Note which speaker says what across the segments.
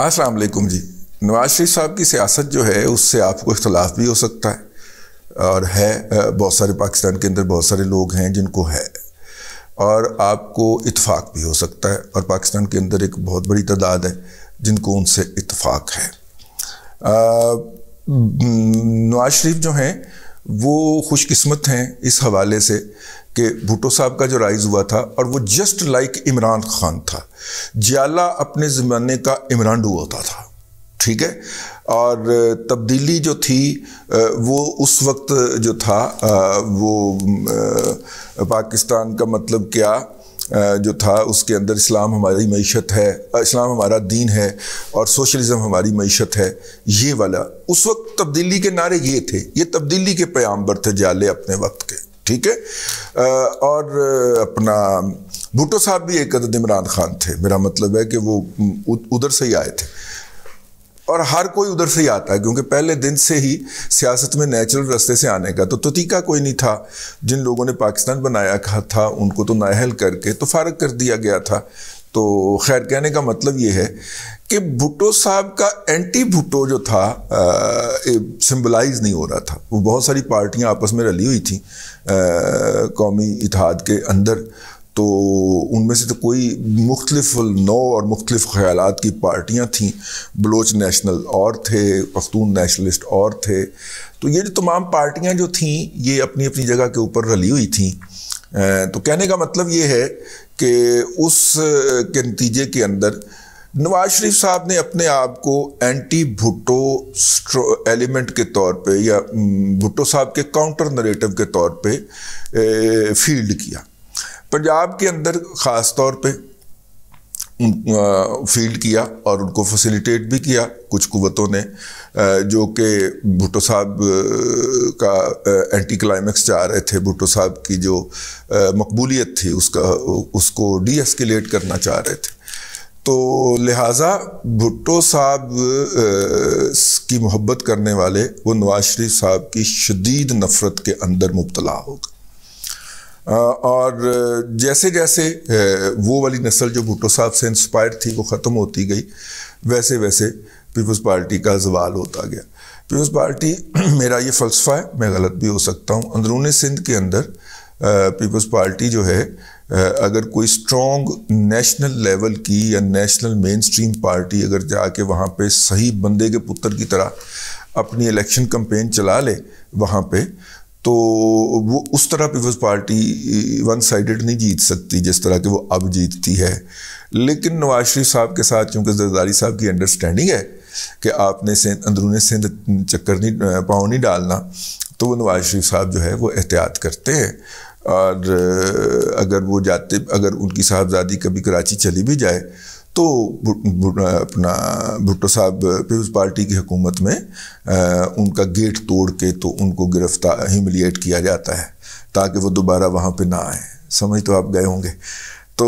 Speaker 1: अस्सलाम वालेकुम जी नवाज शरीफ साहब की सियासत जो है उससे आपको इख्तलाफ भी हो सकता है और है बहुत सारे पाकिस्तान के अंदर बहुत सारे लोग हैं जिनको है और आपको इतफ़ाक़ भी हो सकता है और पाकिस्तान के अंदर एक बहुत बड़ी तादाद है जिनको उनसे इतफ़ाक़ है नवाज शरीफ जो हैं वो खुशकस्मत हैं इस हवाले से कि भुटो साहब का जो राइज हुआ था और वो जस्ट लाइक इमरान खान था जियाला अपने ज़माने का इमरान डू होता था ठीक है और तब्दीली जो थी वो उस वक्त जो था वो पाकिस्तान का मतलब क्या जो था उसके अंदर इस्लाम हमारी मीशत है इस्लाम हमारा दीन है और सोशलिज्म हमारी मीशत है ये वाला उस वक्त तब्दीली के नारे ये थे ये तब्दीली के पैम्बर थे जाले अपने वक्त के ठीक है और अपना भुट्टो साहब भी एक अदद इमरान खान थे मेरा मतलब है कि वो उधर से ही आए थे और हर कोई उधर से ही आता है क्योंकि पहले दिन से ही सियासत में नेचुरल रास्ते से आने का तो ततीका कोई नहीं था जिन लोगों ने पाकिस्तान बनाया था उनको तो नाहल करके तो फारग कर दिया गया था तो खैर कहने का मतलब ये है कि भुट्टो साहब का एंटी भुट्टो जो था सिंबलाइज नहीं हो रहा था वो बहुत सारी पार्टियां आपस में रली हुई थी कौमी इतिहाद के अंदर तो उनमें से तो कोई मुख्तलिफ नौ और मुख्तलिफ ख्याल की पार्टियाँ थीं बलोच नेशनल और थे पख्तून नेशनलिस्ट और थे तो ये जो तमाम पार्टियाँ जो थीं ये अपनी अपनी जगह के ऊपर रली हुई थीं तो कहने का मतलब ये है कि उस के नतीजे के अंदर नवाज शरीफ साहब ने अपने आप को एंटी भुट्टो एलिमेंट के तौर पे या भुट्टो साहब के काउंटर नरेटिव के तौर पे फील्ड किया पंजाब के अंदर ख़ास तौर पे फील्ड किया और उनको फैसिलिटेट भी किया कुछ कुतों ने जो कि भुट्टो साहब का एंटी क्लाइमैक्स चाह रहे थे भुट्टो साहब की जो मकबूलियत थी उसका उसको डी एस्केलेट करना चाह रहे थे तो लिहाजा भुट्टो साहब की मोहब्बत करने वाले वो नवाज शरीफ साहब की शदीद नफ़रत के अंदर मुबतला होगा और जैसे जैसे वो वाली नस्ल जो भुट्टो साहब से इंस्पायर थी वो ख़त्म होती गई वैसे वैसे पीपल्स पार्टी का जवाल होता गया पीपल्स पार्टी मेरा ये फ़लसफ़ा है मैं गलत भी हो सकता हूँ अंदरून सिंध के अंदर पीपल्स पार्टी जो है अगर कोई स्ट्रॉन्ग नेशनल लेवल की या नेशनल मेन स्ट्रीम पार्टी अगर जाके वहाँ पे सही बंदे के पुत्र की तरह अपनी इलेक्शन कम्पेन चला ले वहाँ पे तो वो उस तरह पीपल्स पार्टी वन साइडेड नहीं जीत सकती जिस तरह के वो अब जीतती है लेकिन नवाज शरीफ साहब के साथ चूँकि जरदारी साहब की अंडरस्टैंडिंग है कि आपने सिंध अंदरून सिंध चक्कर नहीं पाँव नहीं डालना तो वो नवाज शरीफ साहब जो है वो एहतियात करते हैं और अगर वो जाते अगर उनकी साहबजादी कभी कराची चली भी जाए तो अपना भुट्टो साहब पीपल्स पार्टी की हुकूमत में आ, उनका गेट तोड़ के तो उनको गिरफ्तार ह्यूमिलिएट किया जाता है ताकि वो दोबारा वहाँ पे ना आए समझ तो आप गए होंगे तो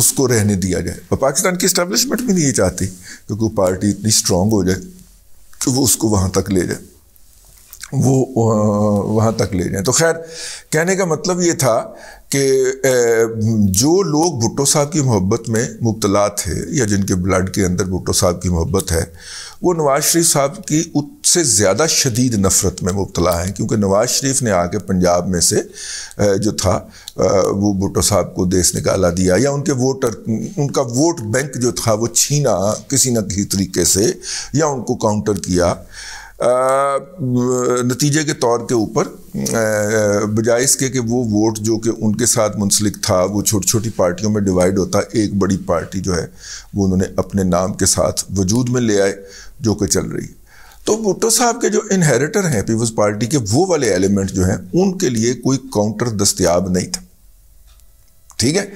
Speaker 1: उसको रहने दिया जाए और पाकिस्तान की इस्टेब्लिशमेंट भी नहीं चाहती क्योंकि पार्टी इतनी स्ट्रांग हो जाए कि वो उसको वहाँ तक ले जाए वो वहाँ तक ले जाएँ तो खैर कहने का मतलब ये था कि जो लोग भुट्टो साहब की मोहब्बत में मुबतला थे या जिनके ब्लड के अंदर भुट्टो साहब की मोहब्बत है वो नवाज़ शरीफ साहब की उससे ज़्यादा शदीद नफ़रत में मुबतला हैं क्योंकि नवाज़ शरीफ ने आके पंजाब में से जो था वो भुट्टो साहब को देश निकाला दिया या उनके वोटर उनका वोट बैंक जो था वो छीना किसी न किसी तरीके से या उनको काउंटर किया नतीजे के तौर के ऊपर बजाय इसके कि वो वोट जो कि उनके साथ मुंसलिक था वो छोटी छोटी पार्टियों में डिवाइड होता एक बड़ी पार्टी जो है वो उन्होंने अपने नाम के साथ वजूद में ले आए जो कि चल रही तो भुट्टो साहब के जो इनहेरिटर हैं पीपल्स पार्टी के वो वाले एलिमेंट जो हैं उनके लिए कोई काउंटर दस्तियाब नहीं था ठीक है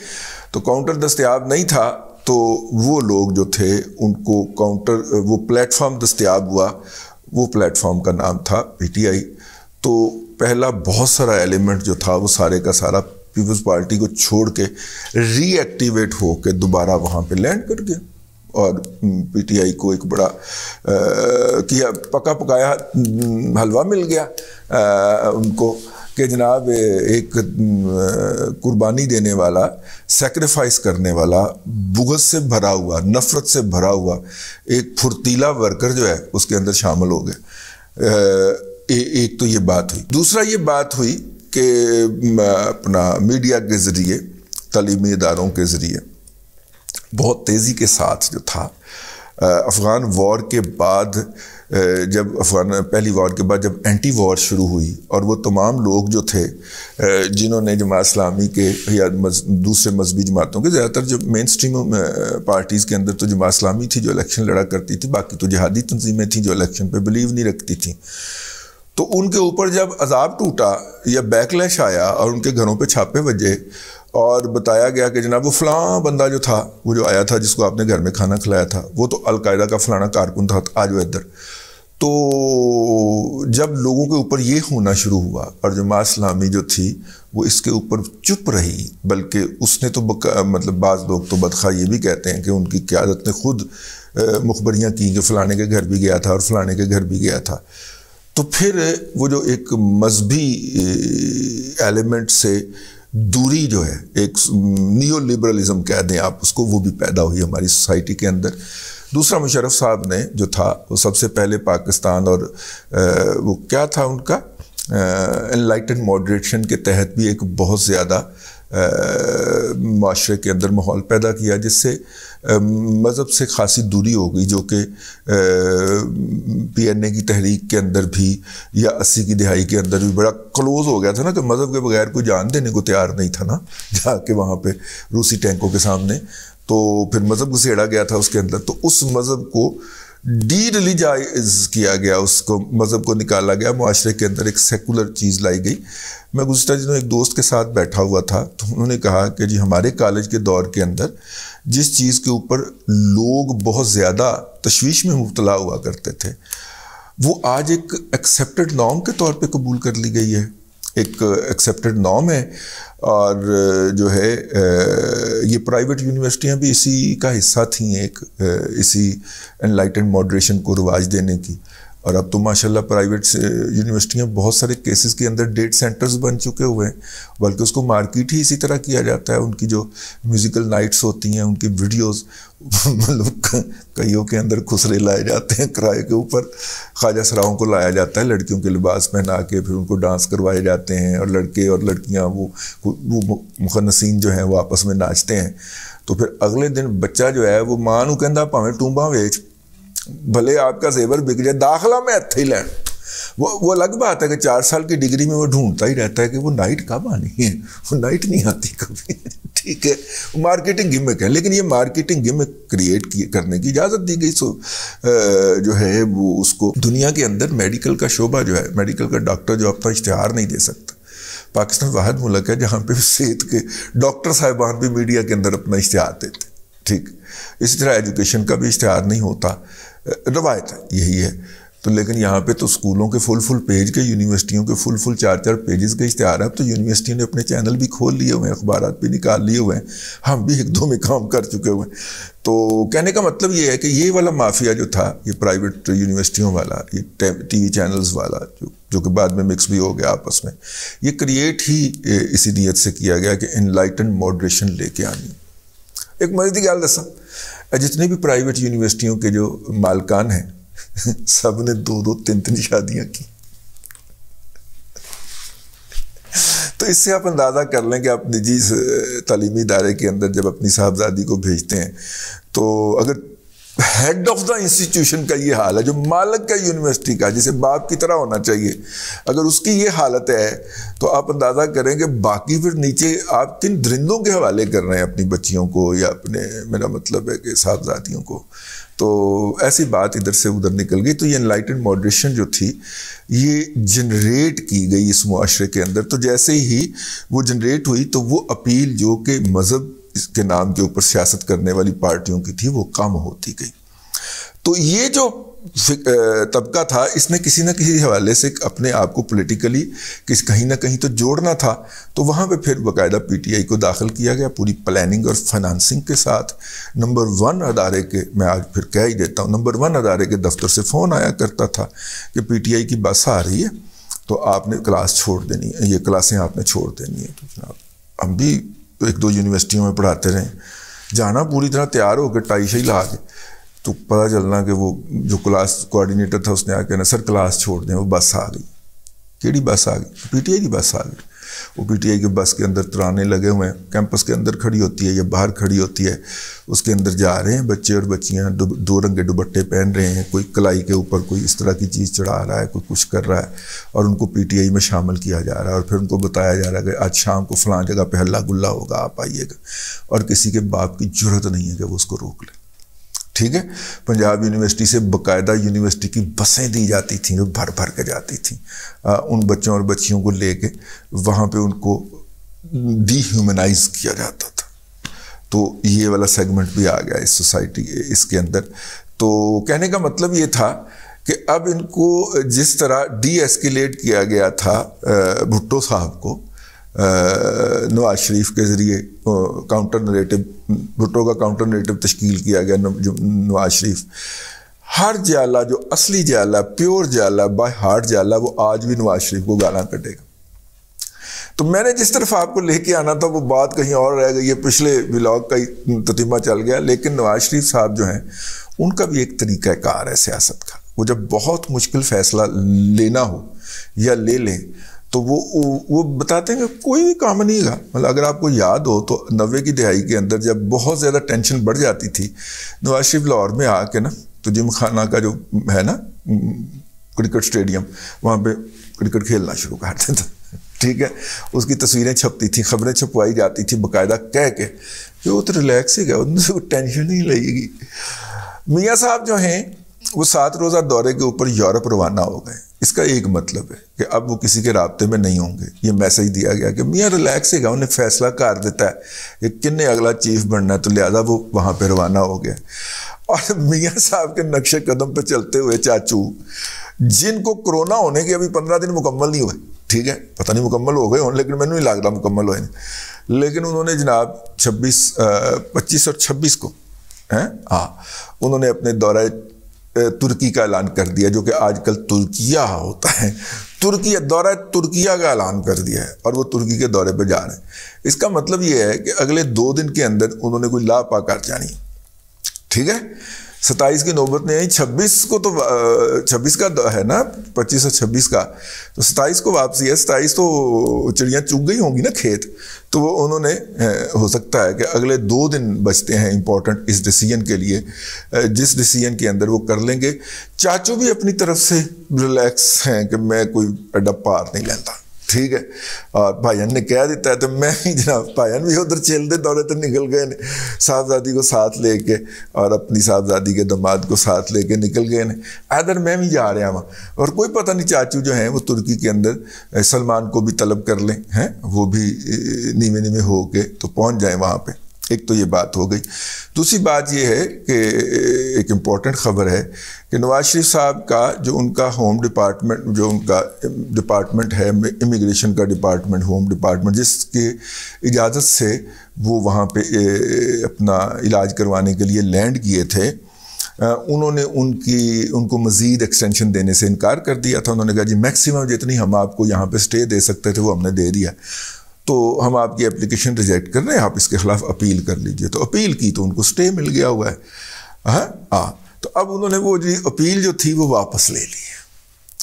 Speaker 1: तो काउंटर दस्तियाब नहीं था तो वो लोग जो थे उनको काउंटर वो प्लेटफॉर्म दस्तियाब हुआ वो प्लेटफॉर्म का नाम था पीटीआई तो पहला बहुत सारा एलिमेंट जो था वो सारे का सारा पीपल्स पार्टी को छोड़ के रीएक्टिवेट हो के दोबारा वहाँ पे लैंड कर गया और पीटीआई को एक बड़ा आ, किया पका पकाया हलवा मिल गया आ, उनको कि जनाब एक कुर्बानी देने वाला सेक्रीफाइस करने वाला बुगत से भरा हुआ नफ़रत से भरा हुआ एक फुर्तीला वर्कर जो है उसके अंदर शामिल हो गया एक तो ये बात हुई दूसरा ये बात हुई कि अपना मीडिया के ज़रिए तलीमी इदारों के ज़रिए बहुत तेज़ी के साथ जो था अफ़गान वॉर के बाद जब अफगान पहली वॉर के बाद जब एंटी वॉर शुरू हुई और वो तमाम लोग जो थे जिन्होंने जमात इस्लामी के या मज, दूसरे मजहबी जमातों के ज़्यादातर जब मेन स्ट्रीम पार्टीज़ के अंदर तो जमात इस्लामी थी जो इलेक्शन लड़ा करती थी बाकी तो जहादी तंजीमें थी जो इलेक्शन पर बिलीव नहीं रखती थी तो उनके ऊपर जब अजाब टूटा या बैकलैश आया और उनके घरों पर छापे बजे और बताया गया कि जनाब वो फलां बंदा जो था वो जो आया था जिसको आपने घर में खाना खिलाया था वो तो अलकायदा का फलाना कारकुन था आज वो इधर तो जब लोगों के ऊपर ये होना शुरू हुआ और जमा इस्लामी जो थी वो इसके ऊपर चुप रही बल्कि उसने तो मतलब बाज़ लोग तो बदखा ये भी कहते हैं कि उनकी क्यादत ने खुद मुखबरियाँ की कि फ़लाने के घर भी गया था और फ़लाने के घर भी गया था तो फिर वो जो एक मजहबी एलिमेंट से दूरी जो है एक नियो लिबरलिज्म कह दें आप उसको वो भी पैदा हुई हमारी सोसाइटी के अंदर दूसरा मुशरफ साहब ने जो था वो सबसे पहले पाकिस्तान और आ, वो क्या था उनका एनलाइटन मॉडरेशन के तहत भी एक बहुत ज़्यादा माशरे के अंदर माहौल पैदा किया जिससे मज़हब से खासी दूरी हो गई जो कि पी एन ए की तहरीक के अंदर भी या अस्सी की दिहाई के अंदर भी बड़ा क्लोज़ हो गया था ना कि तो मज़हब के बगैर कोई जान देने को तैयार नहीं था ना जाके वहाँ पे रूसी टैंकों के सामने तो फिर मज़हब घुसेड़ा गया था उसके अंदर तो उस मज़हब को डी रिलीजाइज किया गया उसको मज़हब को निकाला गया माशरे के अंदर एक सेकुलर चीज़ लाई गई मैं गुजरात जिन्होंने एक दोस्त के साथ बैठा हुआ था तो उन्होंने कहा कि जी हमारे कॉलेज के दौर के अंदर जिस चीज़ के ऊपर लोग बहुत ज़्यादा तशवीश में मुबतला हुआ करते थे वो आज एक एक्सेप्टेड नॉम के तौर पे कबूल कर ली गई है एक एक्सेप्टेड नॉम है और जो है ये प्राइवेट यूनिवर्सिटियाँ भी इसी का हिस्सा थी एक इसी एनलाइटेंड मॉडरेशन को रिवाज देने की और अब तो माशाल्लाह प्राइवेट यूनिवर्सिटियाँ बहुत सारे केसेस के अंदर डेट सेंटर्स बन चुके हुए हैं बल्कि उसको मार्केट ही इसी तरह किया जाता है उनकी जो म्यूज़िकल नाइट्स होती हैं उनकी वीडियोस मतलब कईयों के अंदर खुसरे लाए जाते हैं किराए के ऊपर ख्वाजा सराओं को लाया जाता है लड़कियों के लिबास पहना के फिर उनको डांस करवाए जाते हैं और लड़के और लड़कियाँ वो वो मुखनसिन जो हैं वो आपस में नाचते हैं तो फिर अगले दिन बच्चा जो है वो माँ कहता भावें टूबा वेच भले आपका जेवर बिक जाए दाखला में अथिल लें वो वो अलग बात है कि चार साल की डिग्री में वो ढूंढता ही रहता है कि वो नाइट कब आनी है वो नाइट नहीं आती कभी ठीक है मार्केटिंग गिमिक है लेकिन ये मार्केटिंग गिमिक क्रिएट करने की इजाज़त दी गई सो जो है वो उसको दुनिया के अंदर मेडिकल का शोभा जो है मेडिकल का डॉक्टर जो अपना इश्तहार नहीं दे सकता पाकिस्तान वाहद मुल्क है जहाँ पे सेहत के डॉक्टर साहिबान भी मीडिया के अंदर अपना इश्तहार देते ठीक इसी तरह एजुकेशन का भी इश्तहार नहीं होता रवायत है यही है तो लेकिन यहाँ पे तो स्कूलों के फुल फुल पेज के यूनिवर्सिटियों के फुल फुल चार चार पेजेस के इश्तहार हैं तो यूनिवर्सिटी ने अपने चैनल भी खोल लिए हुए हैं अखबार भी निकाल लिए हुए हैं हम भी एक दो में काम कर चुके हुए हैं तो कहने का मतलब ये है कि ये वाला माफिया जो था ये प्राइवेट यूनिवर्सिटियों वाला ये टी वी चैनल्स वाला जो जो कि बाद में मिक्स भी हो गया आपस में ये क्रिएट ही इसी नीयत से किया गया कि इनलाइटन मॉड्रेशन लेके आनी एक मजदी गाल गल दसा जितने भी प्राइवेट यूनिवर्सिटियों के जो मालकान हैं सब ने दो दो तीन तीन शादियां की तो इससे आप अंदाज़ा कर लें कि आप निजी तलीमी इदारे के अंदर जब अपनी साहबजादी को भेजते हैं तो अगर हेड ऑफ द इंस्टीट्यूशन का ये हाल है जो मालक का यूनिवर्सिटी का जिसे बाप की तरह होना चाहिए अगर उसकी ये हालत है तो आप अंदाज़ा करें कि बाकी फिर नीचे आप किन दरिंदों के हवाले कर रहे हैं अपनी बच्चियों को या अपने मेरा मतलब है कि साहबजादियों को तो ऐसी बात इधर से उधर निकल गई तो ये इनलाइटेड मॉडरेशन जो थी ये जनरेट की गई इस माशरे के अंदर तो जैसे ही वो जनरेट हुई तो वो अपील जो कि मज़हब इसके नाम के ऊपर सियासत करने वाली पार्टियों की थी वो कम होती गई तो ये जो तबका था इसने किसी न किसी हवाले से अपने आप को पोलिटिकली किस कहीं ना कहीं तो जोड़ना था तो वहाँ पे फिर टी पीटीआई को दाखिल किया गया पूरी प्लानिंग और फाइनेंसिंग के साथ नंबर वन अदारे के मैं आज फिर कह ही देता हूँ नंबर वन अदारे के दफ्तर से फ़ोन आया करता था कि पीटीआई की बस आ रही है तो आपने क्लास छोड़ देनी है ये क्लासें आपने छोड़ देनी है तो जनाब हम भी एक दो यूनिवर्सिटियों में पढ़ाते रहे जाना पूरी तरह तैयार होकर टाई शाई ला के तो पता चलना कि वो जो क्लास कोऑर्डिनेटर था उसने आके ना सर क्लास छोड़ दें वो बस आ गई कि बस आ गई पी टी आई की बस आ गई वो पीटीआई के बस के अंदर तराने लगे हुए हैं कैंपस के अंदर खड़ी होती है या बाहर खड़ी होती है उसके अंदर जा रहे हैं बच्चे और बच्चियाँ दो रंगे दुबट्टे पहन रहे हैं कोई कलाई के ऊपर कोई इस तरह की चीज़ चढ़ा रहा है कोई कुछ कर रहा है और उनको पीटीआई में शामिल किया जा रहा है और फिर उनको बताया जा रहा है कि आज शाम को फलां जगह पर हल्ला गुल्ला होगा आप आइएगा और किसी के बाप की जरूरत नहीं है कि वो उसको रोक लें ठीक है पंजाब यूनिवर्सिटी से बकायदा यूनिवर्सिटी की बसें दी जाती थी जो भर भर के जाती थी आ, उन बच्चों और बच्चियों को ले कर वहाँ पर उनको डीह्यूमनाइज किया जाता था तो ये वाला सेगमेंट भी आ गया इस सोसाइटी इसके अंदर तो कहने का मतलब ये था कि अब इनको जिस तरह डी एस्केलेट किया गया था भुट्टो साहब को नवाज शरीफ के ज़रिए काउंटर नरेटिव भुटो का काउंटर नरेटिव तश्कील किया गया नवाज शरीफ हर जाला जो असली जाला प्योर जाला बाय हार्ट जाला वो आज भी नवाज शरीफ को गालां कटेगा तो मैंने जिस तरफ आपको लेके आना था वो बात कहीं और रह गई है पिछले ब्लॉग का ही ततिमा चल गया लेकिन नवाज शरीफ साहब जो हैं उनका भी एक तरीका कार है सियासत का वो जब बहुत मुश्किल फैसला लेना हो या ले लें तो वो वो बताते हैं कि कोई भी काम नहीं है मतलब अगर आपको याद हो तो नबे की दिहाई के अंदर जब बहुत ज़्यादा टेंशन बढ़ जाती थी नवाज शरीफ लाहौर में आके ना तो जिम खाना का जो है ना क्रिकेट स्टेडियम वहाँ पे क्रिकेट खेलना शुरू कर देता ठीक है उसकी तस्वीरें छपती थी खबरें छपवाई जाती थी बाकायदा कह के जो तो रिलैक्स ही गया उनसे टेंशन तो ही लगेगी मियाँ साहब जो हैं वो सात रोज़ा दौरे के ऊपर यूरोप रवाना हो गए इसका एक मतलब है कि अब वो किसी के रबते में नहीं होंगे ये मैसेज दिया गया कि मियाँ रिलैक्स है उन्हें फैसला कर देता है कि किन्ने अगला चीफ बनना है तो लिहाजा वो वहाँ पर रवाना हो गया और मियाँ साहब के नक्शे कदम पर चलते हुए चाचू जिनको कोरोना होने के अभी पंद्रह दिन मुकम्मल नहीं हुए ठीक है पता नहीं मुकम्मल हो गए हों लेकिन मैंने नहीं लग रहा मुकम्मल हुए लेकिन उन्होंने जनाब छब्बीस पच्चीस और छब्बीस को हैं हाँ उन्होंने अपने दौरा तुर्की का ऐलान कर दिया जो कि आजकल तुर्किया होता है तुर्की दौरा तुर्किया का ऐलान कर दिया है और वो तुर्की के दौरे पर जा रहे हैं इसका मतलब ये है कि अगले दो दिन के अंदर उन्होंने कोई लापा कर जानी ठीक है सत्ताईस की नौबत नहीं आई छब्बीस को तो छब्बीस का है ना पच्चीस और छब्बीस का तो सत्ताईस को वापसी है सत्ताईस तो चिड़ियाँ चुग गई होंगी ना खेत तो वो उन्होंने हो सकता है कि अगले दो दिन बचते हैं इम्पोर्टेंट इस डिसीजन के लिए जिस डिसीजन के अंदर वो कर लेंगे चाचू भी अपनी तरफ से रिलैक्स हैं कि मैं कोई पार नहीं लेता ठीक है और भाईजन ने कह देता है तो मैं भी जनाब भाईजन भी उधर चेलते दौड़े निकल गए ने साहबजादी को साथ लेके और अपनी साहबजादी के दमाद को साथ लेके निकल गए ने अदर मैं भी जा रहा वहाँ और कोई पता नहीं चाचू जो हैं वो तुर्की के अंदर सलमान को भी तलब कर लें हैं वो भी नीवे नीमे हो के तो पहुँच जाए वहाँ पर एक तो ये बात हो गई दूसरी बात ये है कि एक इम्पॉर्टेंट खबर है कि नवाज शरीफ साहब का जो उनका होम डिपार्टमेंट जो उनका डिपार्टमेंट है इमिग्रेशन का डिपार्टमेंट होम डिपार्टमेंट जिसके इजाज़त से वो वहाँ पे अपना इलाज करवाने के लिए लैंड किए थे उन्होंने उनकी उनको मज़ीद एक्सटेंशन देने से इनकार कर दिया था उन्होंने कहा जी मैक्सिमम जितनी हम आपको यहाँ पे स्टे दे सकते थे वो हमने दे दिया तो हम आपकी एप्लीकेशन रिजेक्ट कर रहे हैं आप इसके खिलाफ अपील कर लीजिए तो अपील की तो उनको स्टे मिल गया हुआ है हाँ हाँ तो अब उन्होंने वो जी अपील जो थी वो वापस ले ली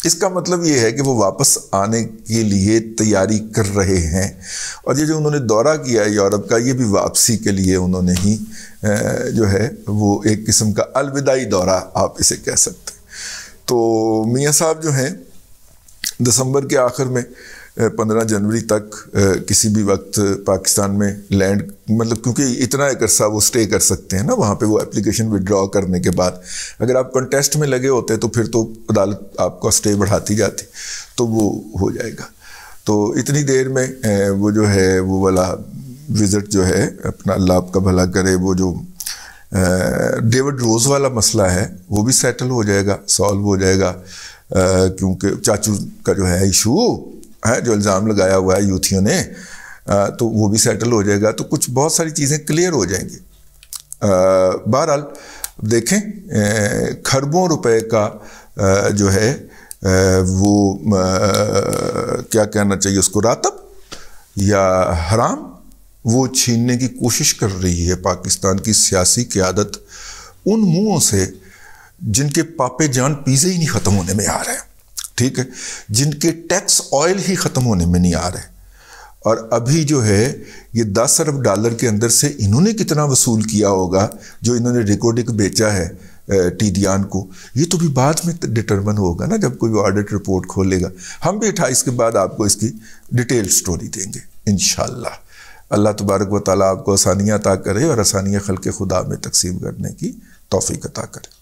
Speaker 1: इसका मतलब ये है कि वो वापस आने के लिए तैयारी कर रहे हैं और ये जो उन्होंने दौरा किया है यूरोप का ये भी वापसी के लिए उन्होंने ही जो है वो एक किस्म का अलविदाई दौरा आप इसे कह सकते हैं तो मियाँ साहब जो हैं दिसंबर के आखिर में पंद्रह जनवरी तक किसी भी वक्त पाकिस्तान में लैंड मतलब क्योंकि इतना एक अरसा वो स्टे कर सकते हैं ना वहाँ पे वो एप्लीकेशन विदड्रॉ करने के बाद अगर आप कंटेस्ट में लगे होते तो फिर तो अदालत आपका स्टे बढ़ाती जाती तो वो हो जाएगा तो इतनी देर में वो जो है वो वाला विज़िट जो है अपना अल्लाह आपका भला करे वो जो डेविड रोज़ वाला मसला है वो भी सेटल हो जाएगा सॉल्व हो जाएगा क्योंकि चाचू का जो है इशू है जो इल्ज़ाम लगाया हुआ है यूथियों ने तो वो भी सेटल हो जाएगा तो कुछ बहुत सारी चीज़ें क्लियर हो जाएंगी बहरहाल देखें खरबों रुपए का जो है वो क्या कहना चाहिए उसको रातब या हराम वो छीनने की कोशिश कर रही है पाकिस्तान की सियासी क्यादत उन मुँहों से जिनके पापे जान पीजे ही नहीं ख़त्म होने में आ रहे हैं ठीक है जिनके टैक्स ऑयल ही ख़त्म होने में नहीं आ रहे और अभी जो है ये दस अरब डॉलर के अंदर से इन्होंने कितना वसूल किया होगा जो इन्होंने रिकॉर्डिंग बेचा है टीडियान को ये तो भी बाद में डिटर्मन होगा ना जब कोई ऑडिट रिपोर्ट खोलेगा हम भी अठाईस के बाद आपको इसकी डिटेल स्टोरी देंगे इन अल्लाह तबारक व ताली आपको आसानियाँ अता करे और आसानियाँ खल के खुदा में तकसीम करने की तोफ़ी अता करे